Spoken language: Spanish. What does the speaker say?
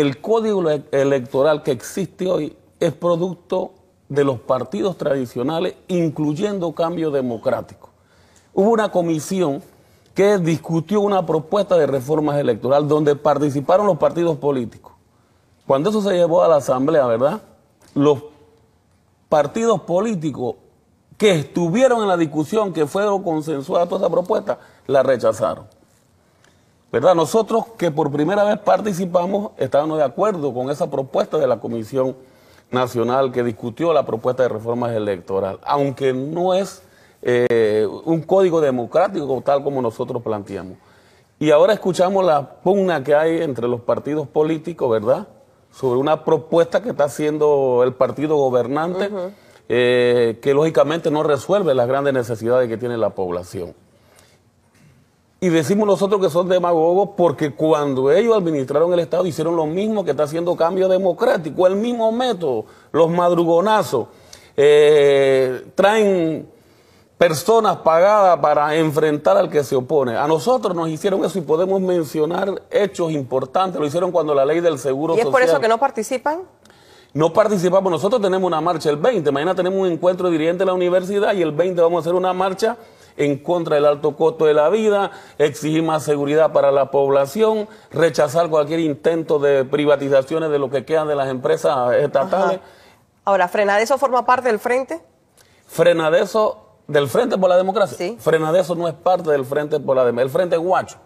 el código electoral que existe hoy es producto de los partidos tradicionales, incluyendo cambio democrático. Hubo una comisión que discutió una propuesta de reformas electorales donde participaron los partidos políticos. Cuando eso se llevó a la Asamblea, ¿verdad? Los partidos políticos que estuvieron en la discusión, que fueron consensuadas toda esa propuesta, la rechazaron. ¿verdad? Nosotros que por primera vez participamos estábamos de acuerdo con esa propuesta de la Comisión Nacional que discutió la propuesta de reformas electorales, aunque no es eh, un código democrático tal como nosotros planteamos. Y ahora escuchamos la pugna que hay entre los partidos políticos, ¿verdad? Sobre una propuesta que está haciendo el partido gobernante, eh, que lógicamente no resuelve las grandes necesidades que tiene la población. Y decimos nosotros que son demagogos porque cuando ellos administraron el Estado hicieron lo mismo que está haciendo cambio democrático, el mismo método, los madrugonazos. Eh, traen personas pagadas para enfrentar al que se opone. A nosotros nos hicieron eso y podemos mencionar hechos importantes. Lo hicieron cuando la ley del seguro social. ¿Y es por eso que no participan? No participamos. Nosotros tenemos una marcha el 20. Mañana tenemos un encuentro de dirigentes de la universidad y el 20 vamos a hacer una marcha en contra del alto costo de la vida, exigir más seguridad para la población, rechazar cualquier intento de privatizaciones de lo que quedan de las empresas estatales. frena Ahora, eso forma parte del frente? Frenadeso del Frente por la Democracia. Sí. eso no es parte del Frente por la Democracia. El Frente Guacho.